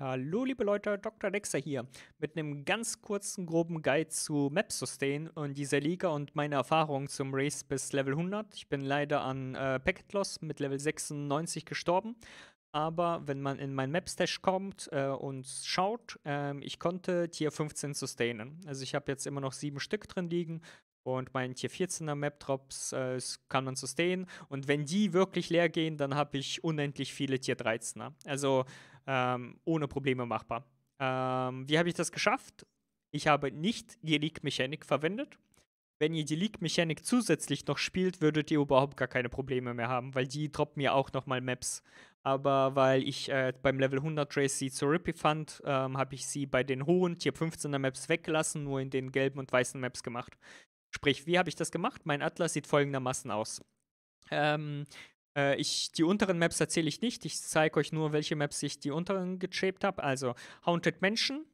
Hallo liebe Leute, Dr. Dexter hier mit einem ganz kurzen groben Guide zu Map Sustain und dieser Liga und meine Erfahrung zum Race bis Level 100. Ich bin leider an äh, Packet Loss mit Level 96 gestorben, aber wenn man in mein Map Stash kommt äh, und schaut, äh, ich konnte Tier 15 sustainen. Also ich habe jetzt immer noch sieben Stück drin liegen und mein Tier 14er Map Drops äh, kann man sustainen und wenn die wirklich leer gehen, dann habe ich unendlich viele Tier 13er. Also ähm, ohne Probleme machbar. Ähm, wie habe ich das geschafft? Ich habe nicht die Leak-Mechanik verwendet. Wenn ihr die Leak-Mechanik zusätzlich noch spielt, würdet ihr überhaupt gar keine Probleme mehr haben, weil die droppen mir auch nochmal Maps. Aber weil ich äh, beim Level 100 Race sie zu Rippy fand, ähm, habe ich sie bei den hohen Tier 15er Maps weggelassen, nur in den gelben und weißen Maps gemacht. Sprich, wie habe ich das gemacht? Mein Atlas sieht folgendermaßen aus. Ähm, äh, ich, die unteren Maps erzähle ich nicht. Ich zeige euch nur, welche Maps ich die unteren geshaped habe. Also Haunted Mansion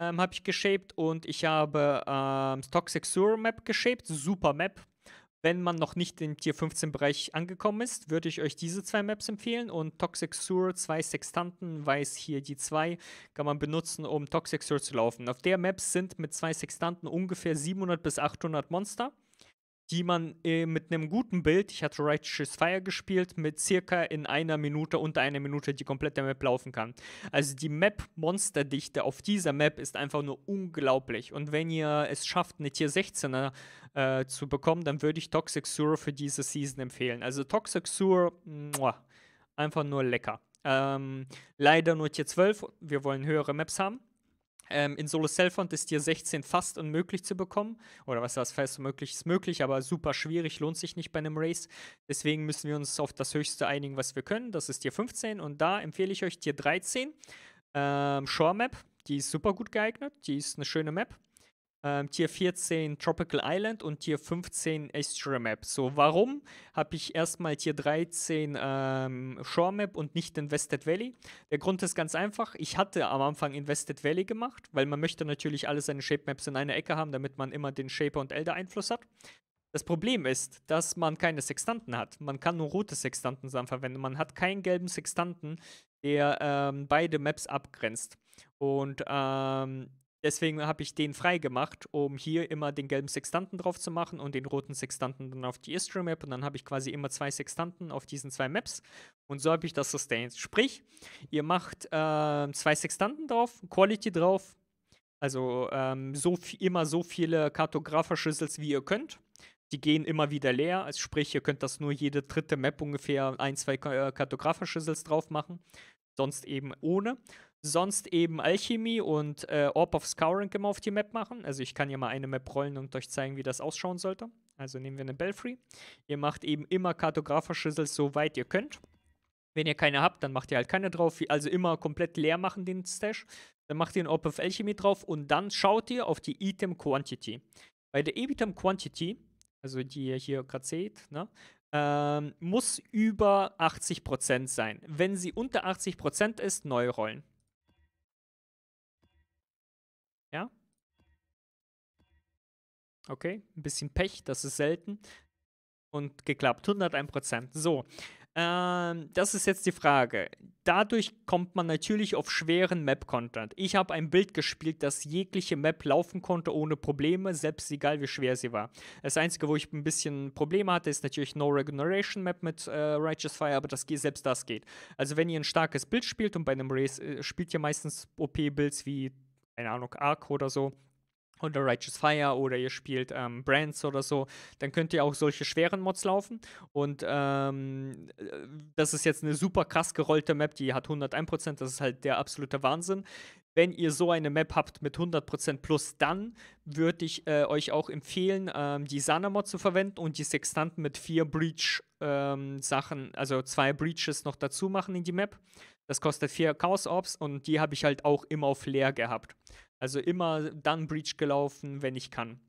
ähm, habe ich geshaped und ich habe ähm, Toxic Sewer Map geshaped. Super Map. Wenn man noch nicht im Tier 15 Bereich angekommen ist, würde ich euch diese zwei Maps empfehlen und Toxic Sewer, zwei Sextanten, weiß hier die zwei, kann man benutzen, um Toxic Sewer zu laufen. Auf der Map sind mit zwei Sextanten ungefähr 700 bis 800 Monster die man äh, mit einem guten Bild, ich hatte Righteous Fire gespielt, mit circa in einer Minute, unter einer Minute die komplette Map laufen kann. Also die Map-Monsterdichte auf dieser Map ist einfach nur unglaublich. Und wenn ihr es schafft, eine Tier 16er äh, zu bekommen, dann würde ich Toxic Sewer für diese Season empfehlen. Also Toxic Sewer, einfach nur lecker. Ähm, leider nur Tier 12, wir wollen höhere Maps haben. Ähm, in Solo Cellfont ist dir 16 fast unmöglich zu bekommen. Oder was heißt fast unmöglich? Ist möglich, aber super schwierig, lohnt sich nicht bei einem Race. Deswegen müssen wir uns auf das Höchste einigen, was wir können. Das ist Tier 15 und da empfehle ich euch Tier 13. Ähm, Shore Map, die ist super gut geeignet. Die ist eine schöne Map ähm, Tier 14 Tropical Island und Tier 15 Extra Map. So, warum habe ich erstmal Tier 13 ähm, Shore Map und nicht Invested Valley? Der Grund ist ganz einfach. Ich hatte am Anfang Invested Valley gemacht, weil man möchte natürlich alle seine Shape Maps in einer Ecke haben, damit man immer den Shaper und Elder Einfluss hat. Das Problem ist, dass man keine Sextanten hat. Man kann nur rote Sextanten verwenden. Man hat keinen gelben Sextanten, der ähm, beide Maps abgrenzt. Und ähm, Deswegen habe ich den frei gemacht, um hier immer den gelben Sextanten drauf zu machen und den roten Sextanten dann auf die Istrium Map. Und dann habe ich quasi immer zwei Sextanten auf diesen zwei Maps. Und so habe ich das sustained. Sprich, ihr macht äh, zwei Sextanten drauf, Quality drauf. Also ähm, so immer so viele kartografer wie ihr könnt. Die gehen immer wieder leer. Also sprich, ihr könnt das nur jede dritte Map ungefähr ein, zwei äh, Kartografer-Schüssels drauf machen. Sonst eben ohne sonst eben Alchemie und äh, Orb of Scouring immer auf die Map machen. Also ich kann ja mal eine Map rollen und euch zeigen, wie das ausschauen sollte. Also nehmen wir eine Belfry. Ihr macht eben immer Kartografverschüssel, soweit ihr könnt. Wenn ihr keine habt, dann macht ihr halt keine drauf. Also immer komplett leer machen den Stash. Dann macht ihr einen Orb of Alchemy drauf und dann schaut ihr auf die Item Quantity. Bei der Item Quantity, also die ihr hier gerade seht, ne, ähm, muss über 80% sein. Wenn sie unter 80% ist, neu rollen. Okay, ein bisschen Pech, das ist selten. Und geklappt, 101 Prozent. So, ähm, das ist jetzt die Frage. Dadurch kommt man natürlich auf schweren Map-Content. Ich habe ein Bild gespielt, das jegliche Map laufen konnte ohne Probleme, selbst egal wie schwer sie war. Das Einzige, wo ich ein bisschen Probleme hatte, ist natürlich No Regeneration Map mit äh, Righteous Fire, aber das, selbst das geht. Also wenn ihr ein starkes Bild spielt und bei einem Race äh, spielt ihr meistens OP-Builds wie, keine Ahnung, Arc oder so, oder Righteous Fire oder ihr spielt ähm, Brands oder so, dann könnt ihr auch solche schweren Mods laufen. Und ähm, äh, das ist jetzt eine super krass gerollte Map, die hat 101%, das ist halt der absolute Wahnsinn. Wenn ihr so eine Map habt mit 100% plus, dann würde ich äh, euch auch empfehlen, ähm, die Sana-Mod zu verwenden und die Sextanten mit vier Breach-Sachen, ähm, also zwei Breaches noch dazu machen in die Map. Das kostet vier Chaos orbs und die habe ich halt auch immer auf leer gehabt. Also immer dann Breach gelaufen, wenn ich kann.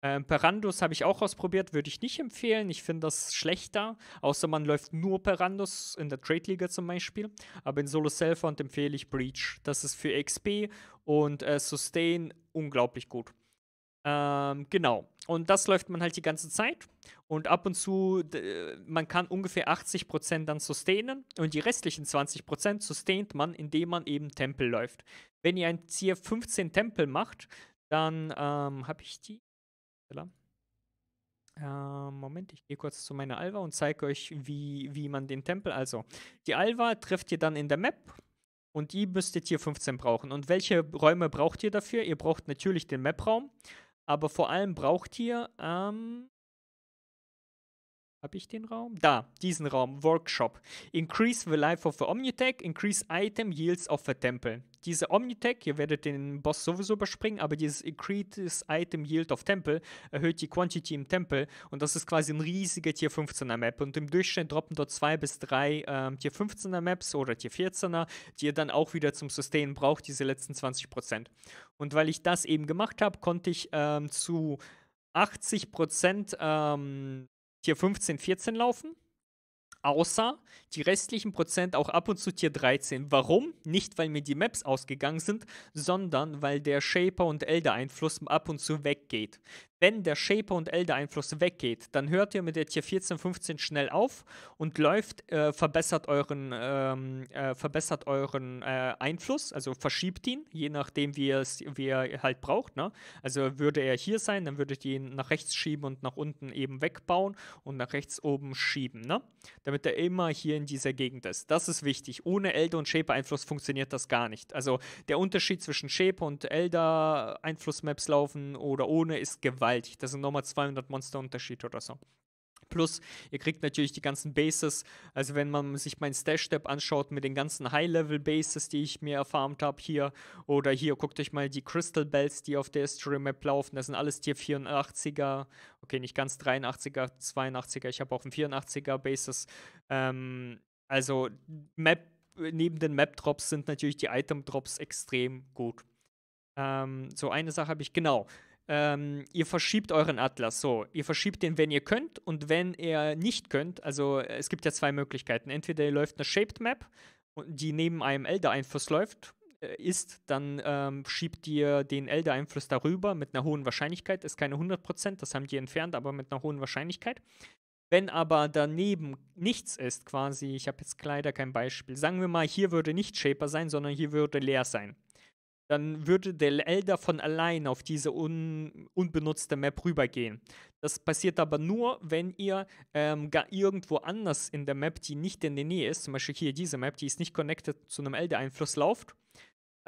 Äh, Perandos habe ich auch ausprobiert, würde ich nicht empfehlen. Ich finde das schlechter, außer man läuft nur Perandus in der Trade Liga zum Beispiel. Aber in Solo Selfhound empfehle ich Breach. Das ist für XP und äh, Sustain unglaublich gut. Ähm, genau. Und das läuft man halt die ganze Zeit. Und ab und zu, äh, man kann ungefähr 80% dann sustainen. Und die restlichen 20% sustaint man, indem man eben Tempel läuft. Wenn ihr ein Tier 15 Tempel macht, dann ähm, habe ich die. Ähm, Moment, ich gehe kurz zu meiner Alva und zeige euch, wie, wie man den Tempel. Also, die Alva trefft ihr dann in der Map und die müsstet ihr 15 brauchen. Und welche Räume braucht ihr dafür? Ihr braucht natürlich den Map-Raum, aber vor allem braucht ihr ähm, habe ich den Raum? Da, diesen Raum, Workshop. Increase the Life of the Omnitech, Increase Item Yields of the Temple. Diese Omnitech, ihr werdet den Boss sowieso überspringen, aber dieses Increase Item Yield of Temple erhöht die Quantity im Tempel und das ist quasi ein riesiger Tier 15er Map und im Durchschnitt droppen dort zwei bis drei ähm, Tier 15er Maps oder Tier 14er, die ihr dann auch wieder zum Sustain braucht, diese letzten 20%. Und weil ich das eben gemacht habe, konnte ich ähm, zu 80% ähm, Tier 15, 14 laufen. Außer die restlichen Prozent auch ab und zu Tier 13. Warum? Nicht, weil mir die Maps ausgegangen sind, sondern weil der Shaper und Elder-Einfluss ab und zu weggeht. Wenn der Shaper- und Elder-Einfluss weggeht, dann hört ihr mit der Tier 14, 15 schnell auf und läuft, äh, verbessert euren, ähm, äh, verbessert euren äh, Einfluss, also verschiebt ihn, je nachdem, wie, wie ihr halt braucht. Ne? Also würde er hier sein, dann würdet ihr ihn nach rechts schieben und nach unten eben wegbauen und nach rechts oben schieben, ne? damit er immer hier in dieser Gegend ist. Das ist wichtig. Ohne Elder- und Shaper-Einfluss funktioniert das gar nicht. Also der Unterschied zwischen Shaper- und Elder-Einfluss-Maps laufen oder ohne ist gewaltig gewaltig. Das sind nochmal 200 Monster Unterschied oder so. Plus, ihr kriegt natürlich die ganzen Bases. Also, wenn man sich meinen Stash-Step anschaut mit den ganzen High-Level-Bases, die ich mir erfarmt habe hier, oder hier guckt euch mal die Crystal Bells, die auf der History-Map laufen. Das sind alles Tier 84er, okay, nicht ganz 83er, 82er. Ich habe auch ein 84er-Bases. Ähm, also, Map, neben den Map-Drops sind natürlich die Item-Drops extrem gut. Ähm, so eine Sache habe ich, genau ähm, ihr verschiebt euren Atlas so. Ihr verschiebt den, wenn ihr könnt und wenn ihr nicht könnt. Also äh, es gibt ja zwei Möglichkeiten. Entweder ihr läuft eine Shaped Map, die neben einem Elder-Einfluss läuft, äh, ist, dann ähm, schiebt ihr den Elder-Einfluss darüber mit einer hohen Wahrscheinlichkeit. Ist keine 100%, das haben die entfernt, aber mit einer hohen Wahrscheinlichkeit. Wenn aber daneben nichts ist, quasi, ich habe jetzt leider kein Beispiel, sagen wir mal, hier würde nicht Shaper sein, sondern hier würde leer sein dann würde der Elder von allein auf diese un unbenutzte Map rübergehen. Das passiert aber nur, wenn ihr ähm, gar irgendwo anders in der Map, die nicht in der Nähe ist, zum Beispiel hier diese Map, die ist nicht connected zu einem Elder-Einfluss, lauft.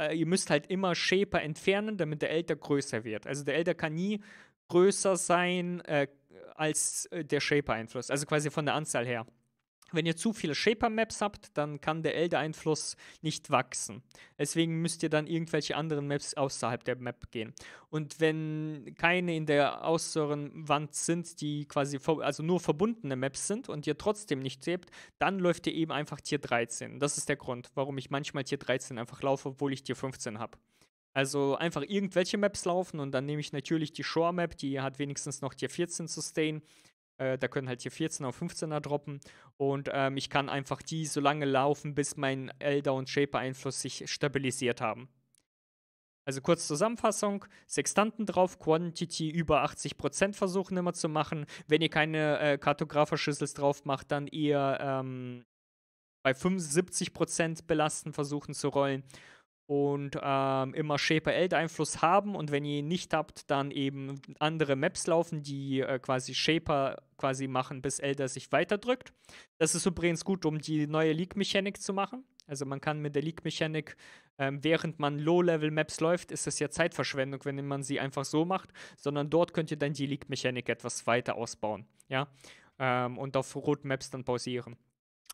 Äh, ihr müsst halt immer Shaper entfernen, damit der Elder größer wird. Also der Elder kann nie größer sein äh, als äh, der Shaper-Einfluss, also quasi von der Anzahl her. Wenn ihr zu viele Shaper-Maps habt, dann kann der Elder-Einfluss nicht wachsen. Deswegen müsst ihr dann irgendwelche anderen Maps außerhalb der Map gehen. Und wenn keine in der äußeren Wand sind, die quasi also nur verbundene Maps sind und ihr trotzdem nicht sebt, dann läuft ihr eben einfach Tier 13. Das ist der Grund, warum ich manchmal Tier 13 einfach laufe, obwohl ich Tier 15 habe. Also einfach irgendwelche Maps laufen und dann nehme ich natürlich die Shore-Map, die hat wenigstens noch Tier 14 Sustain. Äh, da können halt hier 14er und 15er droppen. Und ähm, ich kann einfach die so lange laufen, bis mein Elder und Shaper-Einfluss sich stabilisiert haben. Also kurz Zusammenfassung, Sextanten drauf, Quantity über 80% versuchen immer zu machen. Wenn ihr keine äh, Kartografer-Schüssels drauf macht, dann eher ähm, bei 75% belasten versuchen zu rollen und ähm, immer shaper Elder einfluss haben und wenn ihr ihn nicht habt, dann eben andere Maps laufen, die äh, quasi Shaper quasi machen, bis Elder sich weiterdrückt. Das ist übrigens gut, um die neue leak mechanik zu machen. Also man kann mit der leak mechanik ähm, während man Low-Level-Maps läuft, ist das ja Zeitverschwendung, wenn man sie einfach so macht, sondern dort könnt ihr dann die leak mechanik etwas weiter ausbauen, ja, ähm, und auf rot maps dann pausieren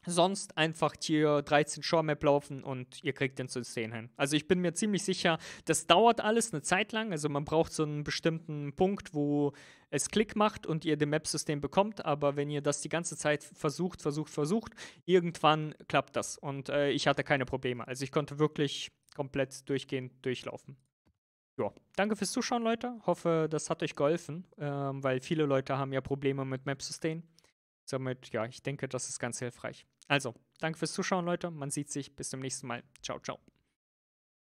sonst einfach Tier 13 Shore-Map laufen und ihr kriegt den zu 10 hin. Also ich bin mir ziemlich sicher, das dauert alles eine Zeit lang. Also man braucht so einen bestimmten Punkt, wo es Klick macht und ihr den Map-System bekommt. Aber wenn ihr das die ganze Zeit versucht, versucht, versucht, irgendwann klappt das. Und äh, ich hatte keine Probleme. Also ich konnte wirklich komplett durchgehend durchlaufen. Ja, danke fürs Zuschauen, Leute. Hoffe, das hat euch geholfen, ähm, weil viele Leute haben ja Probleme mit Map-System. Somit, ja, ich denke, das ist ganz hilfreich. Also, danke fürs Zuschauen, Leute. Man sieht sich. Bis zum nächsten Mal. Ciao, ciao.